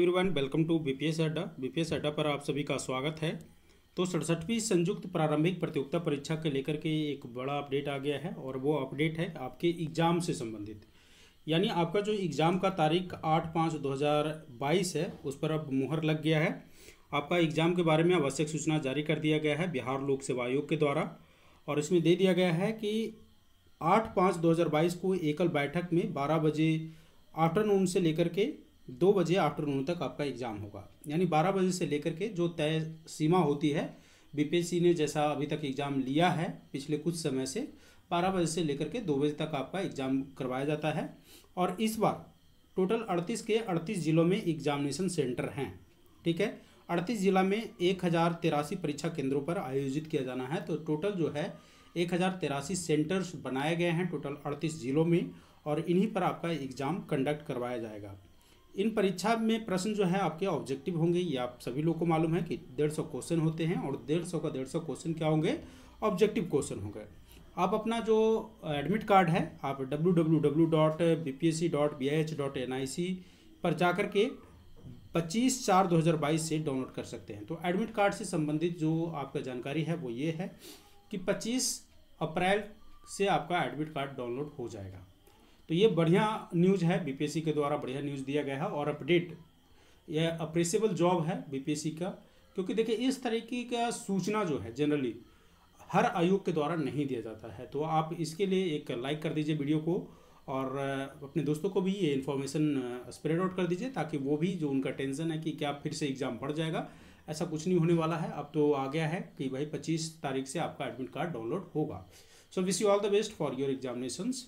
everyone welcome to BPS Adda BPS Adda पर आप सभी का स्वागत है तो सड़सठवीं संयुक्त प्रारंभिक प्रतियोगिता परीक्षा के लेकर के एक बड़ा अपडेट आ गया है और वो अपडेट है आपके एग्ज़ाम से संबंधित यानी आपका जो एग्ज़ाम का तारीख आठ पाँच दो हज़ार बाईस है उस पर अब मुहर लग गया है आपका एग्ज़ाम के बारे में आवश्यक सूचना जारी कर दिया गया है बिहार लोक सेवा आयोग के द्वारा और इसमें दे दिया गया है कि आठ पाँच दो हज़ार बाईस को एकल बैठक में बारह बजे आफ्टरनून से लेकर के दो बजे आफ्टरनून तक आपका एग्ज़ाम होगा यानी बारह बजे से लेकर के जो तय सीमा होती है बीपीएससी ने जैसा अभी तक एग्ज़ाम लिया है पिछले कुछ समय से बारह बजे से लेकर के दो बजे तक आपका एग्ज़ाम करवाया जाता है और इस बार टोटल अड़तीस के अड़तीस ज़िलों में एग्जामिनेशन सेंटर हैं ठीक है अड़तीस ज़िला में एक हज़ार तिरासी परीक्षा केंद्रों पर आयोजित किया जाना है तो टोटल जो है एक हज़ार तिरासी सेंटर्स बनाए गए हैं टोटल अड़तीस ज़िलों में और इन्हीं पर आपका एग्ज़ाम कंडक्ट करवाया जाएगा इन परीक्षा में प्रश्न जो है आपके ऑब्जेक्टिव होंगे ये आप सभी लोग को मालूम है कि डेढ़ सौ क्वेश्चन होते हैं और डेढ़ सौ का डेढ़ सौ क्वेश्चन क्या होंगे ऑब्जेक्टिव क्वेश्चन होंगे आप अपना जो एडमिट कार्ड है आप W W dot B P S C dot B I H dot N I C पर जा कर के पच्चीस चार दो हज़ार बाईस से डाउनलोड कर सकते हैं तो एडमिट कार्ड से संबंधित जो आपका जानकारी है वो ये है कि पच्चीस अप्रैल से आपका एडमिट कार्ड डाउनलोड हो जाएगा तो ये बढ़िया न्यूज़ है बीपीएससी के द्वारा बढ़िया न्यूज़ दिया गया है और अपडेट यह अप्रेसेबल जॉब है बीपीएससी का क्योंकि देखिए इस तरीके का सूचना जो है जनरली हर आयोग के द्वारा नहीं दिया जाता है तो आप इसके लिए एक लाइक कर दीजिए वीडियो को और अपने दोस्तों को भी ये इन्फॉर्मेशन स्प्रेड आउट कर दीजिए ताकि वो भी जो उनका टेंशन है कि क्या फिर से एग्ज़ाम बढ़ जाएगा ऐसा कुछ नहीं होने वाला है अब तो आ गया है कि भाई 25 तारीख से आपका एडमिट कार्ड डाउनलोड होगा so wish you all the best for your examinations